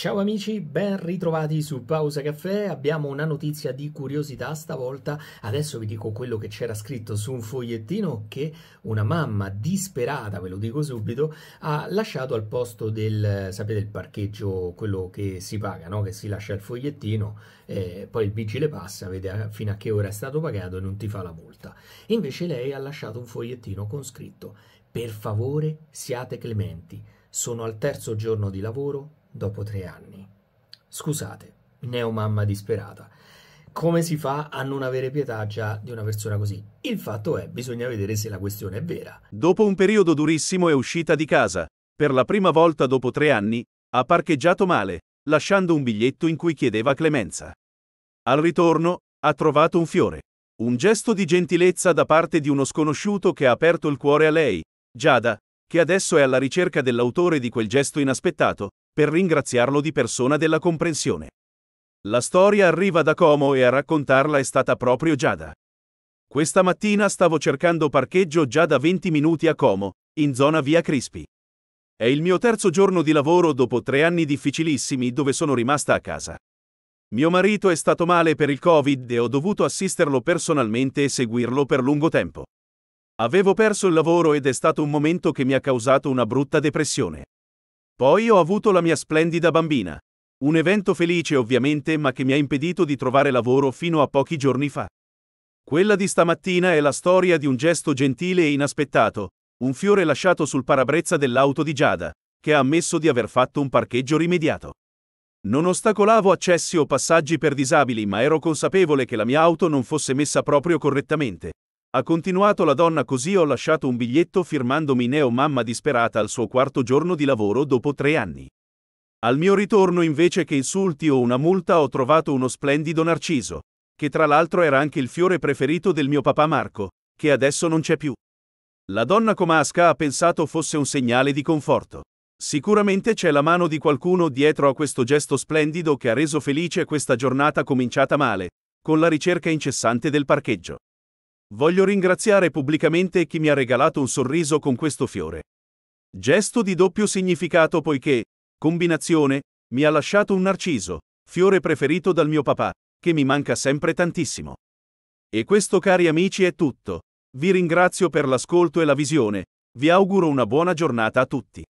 Ciao amici, ben ritrovati su Pausa Caffè. Abbiamo una notizia di curiosità stavolta. Adesso vi dico quello che c'era scritto su un fogliettino che una mamma disperata, ve lo dico subito, ha lasciato al posto del, sapete, il parcheggio, quello che si paga, no? che si lascia il fogliettino, eh, poi il vigile passa, vede eh, fino a che ora è stato pagato e non ti fa la multa. Invece lei ha lasciato un fogliettino con scritto: Per favore siate clementi. Sono al terzo giorno di lavoro, dopo tre anni. Scusate, neo mamma disperata. Come si fa a non avere pietà già di una persona così? Il fatto è, bisogna vedere se la questione è vera. Dopo un periodo durissimo è uscita di casa. Per la prima volta dopo tre anni, ha parcheggiato male, lasciando un biglietto in cui chiedeva clemenza. Al ritorno, ha trovato un fiore. Un gesto di gentilezza da parte di uno sconosciuto che ha aperto il cuore a lei, Giada, che adesso è alla ricerca dell'autore di quel gesto inaspettato, per ringraziarlo di persona della comprensione. La storia arriva da Como e a raccontarla è stata proprio Giada. Questa mattina stavo cercando parcheggio già da 20 minuti a Como, in zona via Crispi. È il mio terzo giorno di lavoro dopo tre anni difficilissimi dove sono rimasta a casa. Mio marito è stato male per il Covid e ho dovuto assisterlo personalmente e seguirlo per lungo tempo. Avevo perso il lavoro ed è stato un momento che mi ha causato una brutta depressione. Poi ho avuto la mia splendida bambina. Un evento felice ovviamente, ma che mi ha impedito di trovare lavoro fino a pochi giorni fa. Quella di stamattina è la storia di un gesto gentile e inaspettato, un fiore lasciato sul parabrezza dell'auto di Giada, che ha ammesso di aver fatto un parcheggio rimediato. Non ostacolavo accessi o passaggi per disabili, ma ero consapevole che la mia auto non fosse messa proprio correttamente, ha continuato la donna così ho lasciato un biglietto firmandomi neo mamma disperata al suo quarto giorno di lavoro dopo tre anni. Al mio ritorno invece che insulti o una multa ho trovato uno splendido narciso, che tra l'altro era anche il fiore preferito del mio papà Marco, che adesso non c'è più. La donna comasca ha pensato fosse un segnale di conforto. Sicuramente c'è la mano di qualcuno dietro a questo gesto splendido che ha reso felice questa giornata cominciata male, con la ricerca incessante del parcheggio. Voglio ringraziare pubblicamente chi mi ha regalato un sorriso con questo fiore. Gesto di doppio significato poiché, combinazione, mi ha lasciato un narciso, fiore preferito dal mio papà, che mi manca sempre tantissimo. E questo cari amici è tutto. Vi ringrazio per l'ascolto e la visione. Vi auguro una buona giornata a tutti.